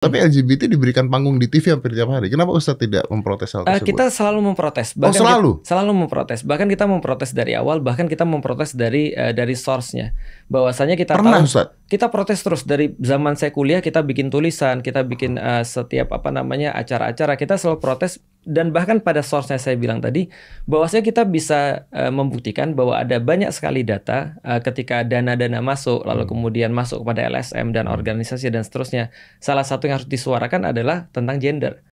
Tapi LGBT diberikan panggung di TV hampir tiap hari. Kenapa Ustaz tidak memprotes hal eh, tersebut? kita selalu memprotes. Oh, bahkan oh selalu? Kita, selalu memprotes. Bahkan kita memprotes dari awal. Bahkan kita memprotes dari uh, dari source-nya. Bahwasanya kita Pernah, tahu. Kita protes terus dari zaman saya kuliah. Kita bikin tulisan. Kita bikin uh, setiap apa namanya acara-acara. Kita selalu protes dan bahkan pada source saya bilang tadi bahwasanya kita bisa uh, membuktikan bahwa ada banyak sekali data uh, ketika dana-dana masuk lalu hmm. kemudian masuk kepada LSM dan organisasi dan seterusnya salah satu yang harus disuarakan adalah tentang gender